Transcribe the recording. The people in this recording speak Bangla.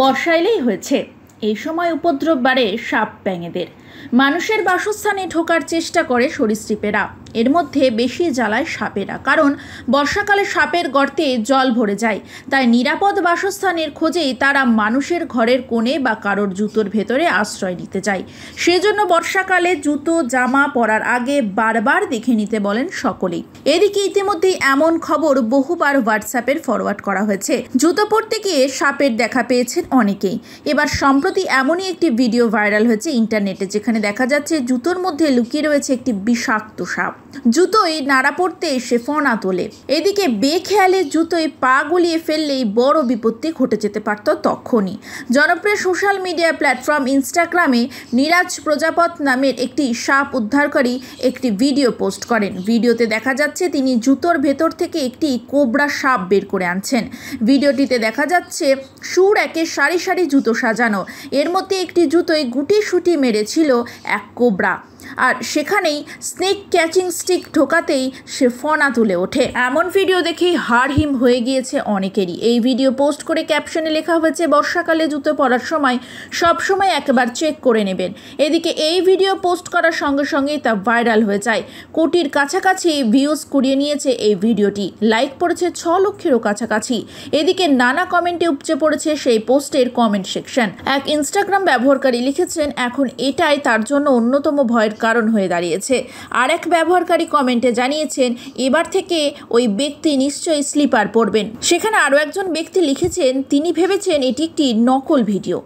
বর্ষা এলেই হয়েছে এই সময় উপদ্রব বাড়ে সাপ ব্যাঙেদের মানুষের বাসস্থানে ঢোকার চেষ্টা করে সরীসৃপেরা এর মধ্যে বেশি জ্বালায় সাপেরা কারণ বর্ষাকালে সাপের গর্তে জল ভরে যায় তাই নিরাপদ বাসস্থানের খোঁজেই তারা মানুষের ঘরের কোণে বা কারোর জুতোর ভেতরে আশ্রয় নিতে যায় সেজন্য বর্ষাকালে জুতো জামা পরার আগে বারবার দেখে নিতে বলেন সকলেই এদিকে ইতিমধ্যেই এমন খবর বহুবার হোয়াটসঅ্যাপের ফরওয়ার্ড করা হয়েছে জুতো পরতে গিয়ে সাপের দেখা পেয়েছেন অনেকেই এবার সম্প্রতি এমনই একটি ভিডিও ভাইরাল হয়েছে ইন্টারনেটে যেখানে দেখা যাচ্ছে জুতোর মধ্যে লুকিয়ে রয়েছে একটি বিষাক্ত সাপ জুতোয় নাড়া পড়তে এসে ফোনা তোলে এদিকে বেখেয়ালে জুতোয় পা গুলিয়ে ফেললেই বড় বিপত্তি ঘটে যেতে পারত তখনই জনপ্রিয় সোশ্যাল মিডিয়া প্ল্যাটফর্ম ইনস্টাগ্রামে নিরাজ প্রজাপত নামের একটি সাপ উদ্ধারকারী একটি ভিডিও পোস্ট করেন ভিডিওতে দেখা যাচ্ছে তিনি জুতোর ভেতর থেকে একটি কোবরা সাপ বের করে আনছেন ভিডিওটিতে দেখা যাচ্ছে সুর একে সারি সারি জুতো সাজানো এর মধ্যে একটি জুতোয় গুটি সুটি মেরেছিল এক কোবরা আর সেখানেই স্নেক ক্যাচিং স্টিক ঢোকাতেই সে ফনা তুলে ওঠে এমন ভিডিও দেখে হাড়হিম হয়ে গিয়েছে অনেকেরই এই ভিডিও পোস্ট করে ক্যাপশনে লেখা হয়েছে বর্ষাকালে জুতো পরার সময় সব সময় একবার চেক করে নেবেন এদিকে এই ভিডিও পোস্ট করার সঙ্গে সঙ্গেই তা ভাইরাল হয়ে যায় কোটির কাছাকাছি ভিউজ কুড়িয়ে নিয়েছে এই ভিডিওটি লাইক পড়েছে ছ লক্ষেরও কাছাকাছি এদিকে নানা কমেন্টে উপচে পড়েছে সেই পোস্টের কমেন্ট সেকশন এক ইনস্টাগ্রাম ব্যবহারকারী লিখেছেন এখন এটাই তার জন্য অন্যতম ভয়ের কারণ হয়ে দাঁড়িয়েছে আর এক ব্যবহারকারী কমেন্টে জানিয়েছেন এবার থেকে ওই ব্যক্তি নিশ্চয়ই স্লিপার পরবেন সেখানে আরও একজন ব্যক্তি লিখেছেন তিনি ভেবেছেন এটি একটি নকল ভিডিও